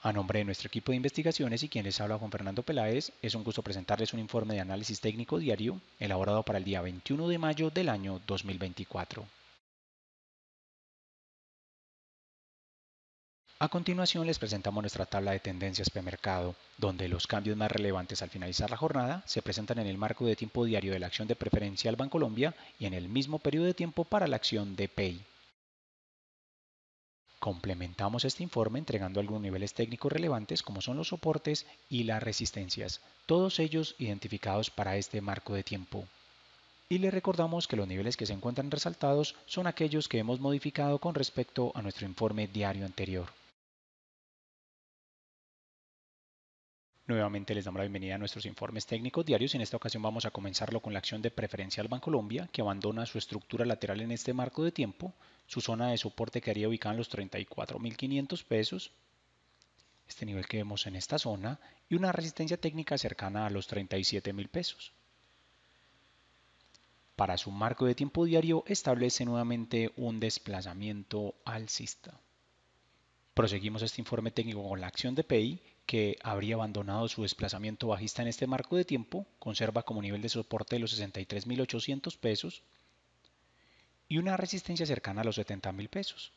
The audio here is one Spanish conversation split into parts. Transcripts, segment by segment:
A nombre de nuestro equipo de investigaciones y quien les habla Juan Fernando Peláez, es un gusto presentarles un informe de análisis técnico diario elaborado para el día 21 de mayo del año 2024. A continuación les presentamos nuestra tabla de tendencias mercado, donde los cambios más relevantes al finalizar la jornada se presentan en el marco de tiempo diario de la acción de preferencia preferencial Colombia y en el mismo periodo de tiempo para la acción de PEI. Complementamos este informe entregando algunos niveles técnicos relevantes como son los soportes y las resistencias, todos ellos identificados para este marco de tiempo. Y le recordamos que los niveles que se encuentran resaltados son aquellos que hemos modificado con respecto a nuestro informe diario anterior. Nuevamente les damos la bienvenida a nuestros informes técnicos diarios y en esta ocasión vamos a comenzarlo con la acción de preferencial Bancolombia que abandona su estructura lateral en este marco de tiempo. Su zona de soporte quedaría ubicada en los 34.500 pesos. Este nivel que vemos en esta zona y una resistencia técnica cercana a los 37.000 pesos. Para su marco de tiempo diario establece nuevamente un desplazamiento alcista. Proseguimos este informe técnico con la acción de PEI que habría abandonado su desplazamiento bajista en este marco de tiempo, conserva como nivel de soporte los 63.800 pesos y una resistencia cercana a los 70.000 pesos,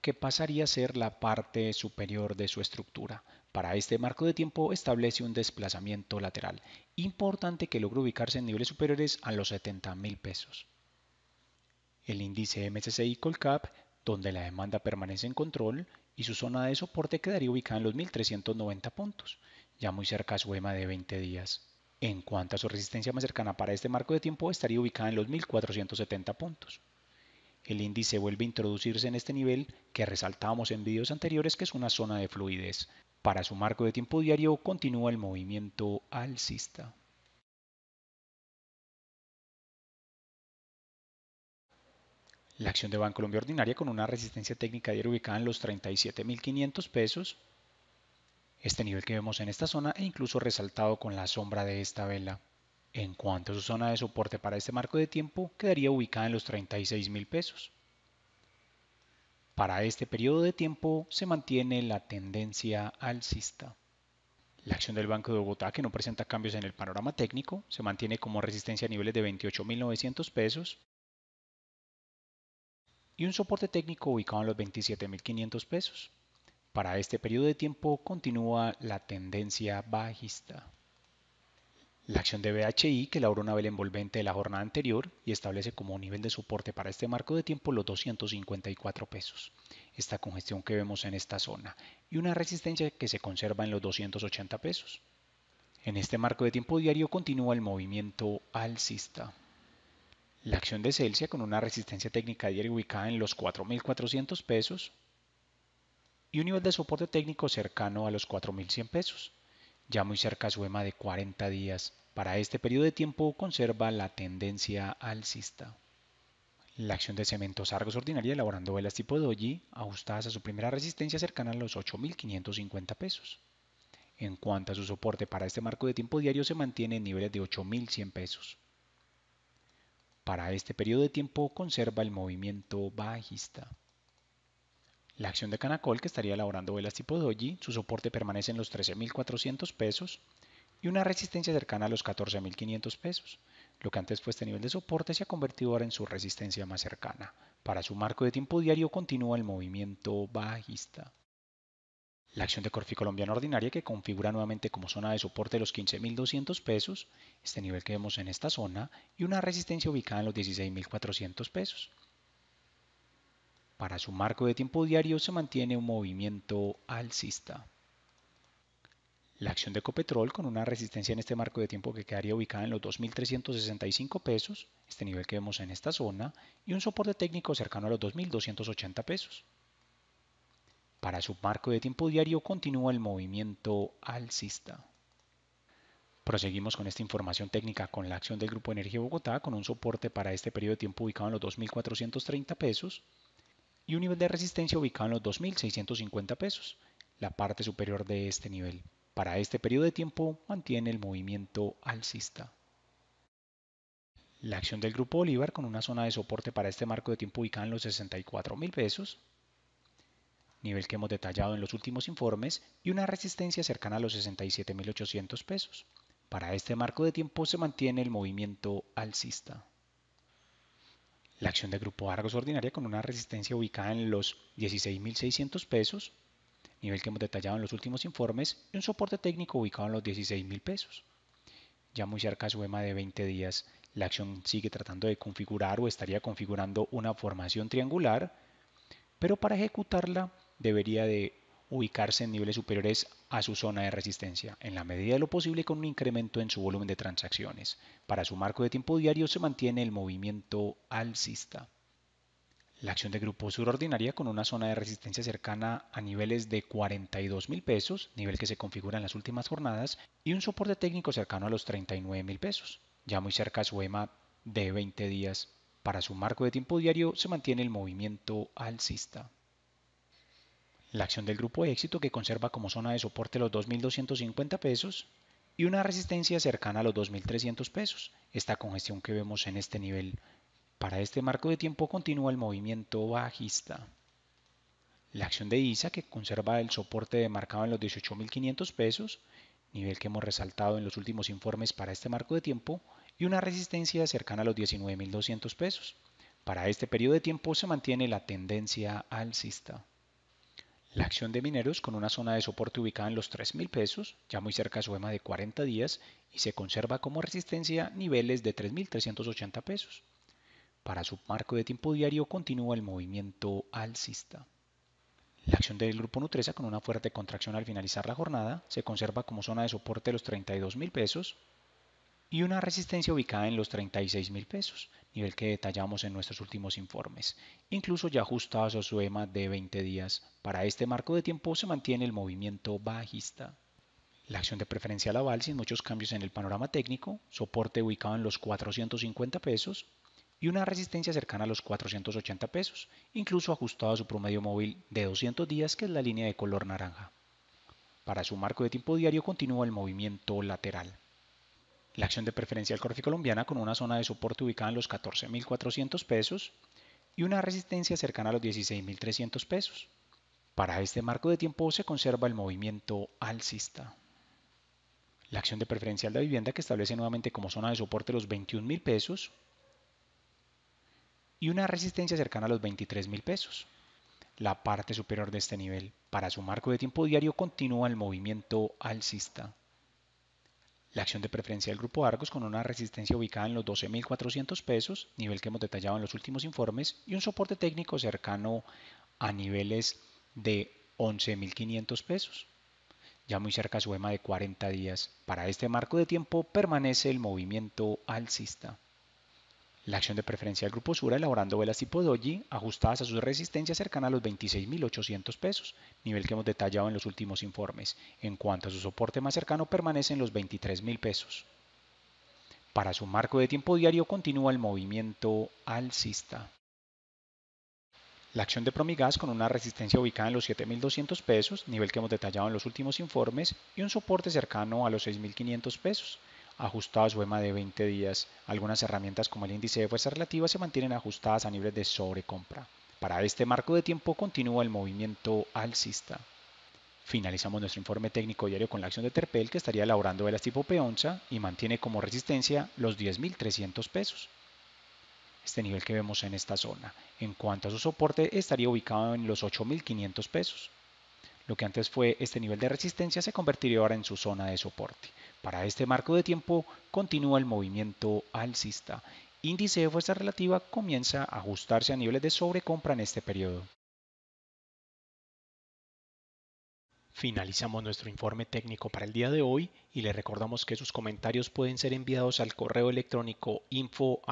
que pasaría a ser la parte superior de su estructura. Para este marco de tiempo establece un desplazamiento lateral, importante que logró ubicarse en niveles superiores a los 70.000 pesos. El índice MSCI Colcap donde la demanda permanece en control y su zona de soporte quedaría ubicada en los 1390 puntos, ya muy cerca a su EMA de 20 días. En cuanto a su resistencia más cercana para este marco de tiempo, estaría ubicada en los 1470 puntos. El índice vuelve a introducirse en este nivel que resaltábamos en vídeos anteriores que es una zona de fluidez. Para su marco de tiempo diario continúa el movimiento alcista. La acción de colombia ordinaria con una resistencia técnica diaria ubicada en los 37.500 pesos. Este nivel que vemos en esta zona e incluso resaltado con la sombra de esta vela. En cuanto a su zona de soporte para este marco de tiempo, quedaría ubicada en los 36.000 pesos. Para este periodo de tiempo se mantiene la tendencia alcista. La acción del Banco de Bogotá, que no presenta cambios en el panorama técnico, se mantiene como resistencia a niveles de 28.900 pesos y un soporte técnico ubicado en los 27.500 pesos. Para este periodo de tiempo continúa la tendencia bajista. La acción de BHI, que labró una vela envolvente de la jornada anterior y establece como nivel de soporte para este marco de tiempo los 254 pesos, esta congestión que vemos en esta zona, y una resistencia que se conserva en los 280 pesos. En este marco de tiempo diario continúa el movimiento alcista. La acción de Celsius con una resistencia técnica diaria ubicada en los 4.400 pesos y un nivel de soporte técnico cercano a los 4.100 pesos. Ya muy cerca e a su EMA de 40 días, para este periodo de tiempo conserva la tendencia alcista. La acción de cementos Argos ordinaria elaborando velas tipo doji ajustadas a su primera resistencia cercana a los 8.550 pesos. En cuanto a su soporte para este marco de tiempo diario se mantiene en niveles de 8.100 pesos. Para este periodo de tiempo conserva el movimiento bajista. La acción de Canacol, que estaría elaborando velas tipo doji, su soporte permanece en los 13.400 pesos y una resistencia cercana a los 14.500 pesos. Lo que antes fue este nivel de soporte se ha convertido ahora en su resistencia más cercana. Para su marco de tiempo diario continúa el movimiento bajista la acción de Corfi Colombiana Ordinaria que configura nuevamente como zona de soporte los 15.200 pesos, este nivel que vemos en esta zona, y una resistencia ubicada en los 16.400 pesos. Para su marco de tiempo diario se mantiene un movimiento alcista. La acción de Copetrol con una resistencia en este marco de tiempo que quedaría ubicada en los 2.365 pesos, este nivel que vemos en esta zona, y un soporte técnico cercano a los 2.280 pesos. Para su marco de tiempo diario continúa el movimiento alcista. Proseguimos con esta información técnica con la acción del Grupo Energía Bogotá con un soporte para este periodo de tiempo ubicado en los 2.430 pesos y un nivel de resistencia ubicado en los 2.650 pesos, la parte superior de este nivel. Para este periodo de tiempo mantiene el movimiento alcista. La acción del Grupo Bolívar con una zona de soporte para este marco de tiempo ubicada en los 64.000 pesos nivel que hemos detallado en los últimos informes, y una resistencia cercana a los 67.800 pesos. Para este marco de tiempo se mantiene el movimiento alcista. La acción de Grupo Argos ordinaria con una resistencia ubicada en los 16.600 pesos, nivel que hemos detallado en los últimos informes, y un soporte técnico ubicado en los 16.000 pesos. Ya muy cerca a su EMA de 20 días, la acción sigue tratando de configurar o estaría configurando una formación triangular, pero para ejecutarla debería de ubicarse en niveles superiores a su zona de resistencia, en la medida de lo posible con un incremento en su volumen de transacciones. Para su marco de tiempo diario se mantiene el movimiento alcista. La acción de grupo surordinaria con una zona de resistencia cercana a niveles de 42 mil pesos, nivel que se configura en las últimas jornadas, y un soporte técnico cercano a los 39 mil pesos, ya muy cerca a su EMA de 20 días. Para su marco de tiempo diario se mantiene el movimiento alcista la acción del grupo de éxito que conserva como zona de soporte los 2.250 pesos y una resistencia cercana a los 2.300 pesos. Esta congestión que vemos en este nivel para este marco de tiempo continúa el movimiento bajista. La acción de ISA que conserva el soporte marcado en los 18.500 pesos, nivel que hemos resaltado en los últimos informes para este marco de tiempo, y una resistencia cercana a los 19.200 pesos. Para este periodo de tiempo se mantiene la tendencia alcista la acción de mineros con una zona de soporte ubicada en los 3.000 pesos, ya muy cerca de su EMA de 40 días, y se conserva como resistencia niveles de 3.380 pesos. Para su marco de tiempo diario continúa el movimiento alcista. La acción del grupo Nutresa con una fuerte contracción al finalizar la jornada se conserva como zona de soporte los 32.000 pesos, y una resistencia ubicada en los 36 mil pesos, nivel que detallamos en nuestros últimos informes. Incluso ya ajustados a su EMA de 20 días, para este marco de tiempo se mantiene el movimiento bajista. La acción de preferencia al aval sin muchos cambios en el panorama técnico, soporte ubicado en los 450 pesos y una resistencia cercana a los 480 pesos, incluso ajustado a su promedio móvil de 200 días que es la línea de color naranja. Para su marco de tiempo diario continúa el movimiento lateral la acción de preferencial Corfi colombiana con una zona de soporte ubicada en los 14.400 pesos y una resistencia cercana a los 16.300 pesos. Para este marco de tiempo se conserva el movimiento alcista. La acción de preferencial de vivienda que establece nuevamente como zona de soporte los 21.000 pesos y una resistencia cercana a los 23.000 pesos. La parte superior de este nivel para su marco de tiempo diario continúa el movimiento alcista. La acción de preferencia del grupo Argos con una resistencia ubicada en los 12.400 pesos, nivel que hemos detallado en los últimos informes, y un soporte técnico cercano a niveles de 11.500 pesos. Ya muy cerca suema su EMA de 40 días. Para este marco de tiempo permanece el movimiento alcista. La acción de preferencia del Grupo Sura elaborando velas tipo doji ajustadas a su resistencia cercana a los 26.800 pesos, nivel que hemos detallado en los últimos informes. En cuanto a su soporte más cercano permanecen los 23.000 pesos. Para su marco de tiempo diario continúa el movimiento alcista. La acción de Promigas con una resistencia ubicada en los 7.200 pesos, nivel que hemos detallado en los últimos informes, y un soporte cercano a los 6.500 pesos ajustado a su de 20 días. Algunas herramientas como el índice de fuerza relativa se mantienen ajustadas a niveles de sobrecompra. Para este marco de tiempo continúa el movimiento alcista. Finalizamos nuestro informe técnico diario con la acción de Terpel que estaría elaborando velas tipo peonza y mantiene como resistencia los 10.300 pesos. Este nivel que vemos en esta zona. En cuanto a su soporte estaría ubicado en los 8.500 pesos. Lo que antes fue este nivel de resistencia se convertiría ahora en su zona de soporte. Para este marco de tiempo continúa el movimiento alcista. Índice de fuerza relativa comienza a ajustarse a niveles de sobrecompra en este periodo. Finalizamos nuestro informe técnico para el día de hoy y le recordamos que sus comentarios pueden ser enviados al correo electrónico info.grupovalora.com.co.